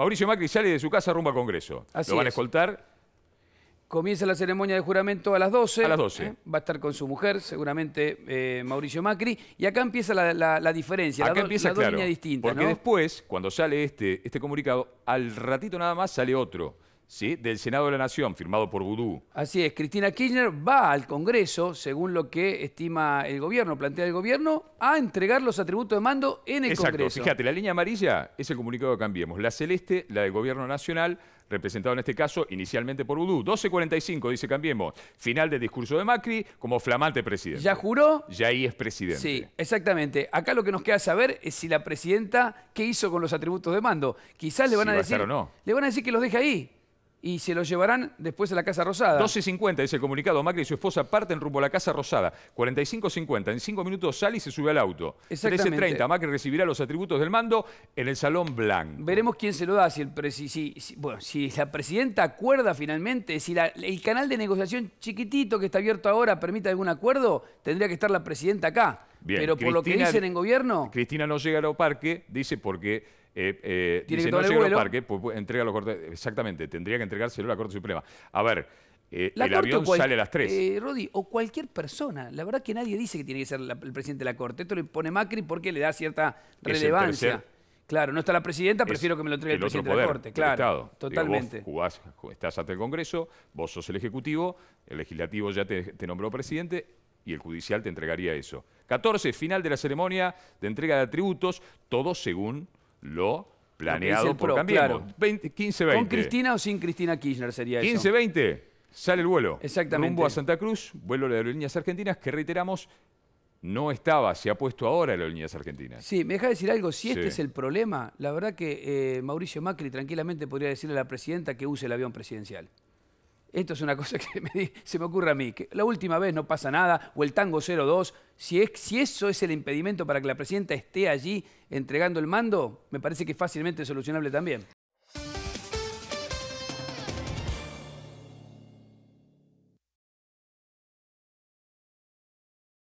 Mauricio Macri sale de su casa rumbo al Congreso. Lo van a escoltar. Comienza la ceremonia de juramento a las 12. A las 12. ¿eh? Va a estar con su mujer, seguramente eh, Mauricio Macri. Y acá empieza la, diferencia, acá la empieza, dos Porque después, cuando sale este, este comunicado, al ratito nada más sale otro ¿sí? del Senado de la Nación, firmado por Vudú. Así es, Cristina Kirchner va al Congreso, según lo que estima el gobierno, plantea el gobierno, a entregar los atributos de mando en el Exacto. Fíjate, la línea amarilla es el comunicado que cambiemos, la celeste, la del gobierno nacional, representado en este caso inicialmente por Vudú. 12.45, dice Cambiemos, final del discurso de Macri como flamante presidente. ¿Ya juró? Ya ahí es presidente. Sí, exactamente. Acá lo que nos queda saber es si la presidenta, ¿qué hizo con los atributos de mando? Quizás le van a decir... Le van a decir que los deje ahí y se lo llevarán después a la Casa Rosada. 12.50, dice el comunicado. Macri y su esposa parten rumbo a la Casa Rosada. 45.50, en cinco minutos sale y se sube al auto. 13.30, Macri recibirá los atributos del mando en el Salón Blanco. Veremos quién se lo da, si, la presidenta acuerda finalmente, si el canal de negociación chiquitito que está abierto ahora permite algún acuerdo, tendría que estar la presidenta acá. Pero por lo que dicen en gobierno... Cristina no llega al parque, dice porque eh, eh, tiene que el parque, pues, pues entrega los cortes. Exactamente, tendría que entregárselo a la Corte Suprema. A ver, eh, el avión sale a las tres. Rodi, o cualquier persona. La verdad que nadie dice que tiene que ser el presidente de la Corte. Esto lo pone Macri porque le da cierta relevancia. claro, no está la presidenta, prefiero que me lo entregue el, presidente de la Corte. Claro, totalmente. estás ante el Congreso, vos sos el Ejecutivo, el Legislativo ya te, te nombró presidente y el Judicial te entregaría eso. 14, final de la ceremonia de entrega de atributos, todo según lo planeado por pro, 15, 20. ¿Con Cristina o sin Cristina Kirchner sería eso? 15, 20. Sale el vuelo. Exactamente. Rumbo a Santa Cruz, vuelo de Aerolíneas Argentinas, que reiteramos, no estaba, se ha puesto ahora Aerolíneas Argentinas. Sí, me deja decir algo, si este es el problema, la verdad que eh, Mauricio Macri tranquilamente podría decirle a la presidenta que use el avión presidencial. Esto es una cosa que se me ocurre a mí, que la última vez no pasa nada, o el tango 02, si, si eso es el impedimento para que la presidenta esté allí entregando el mando, me parece que es fácilmente solucionable también.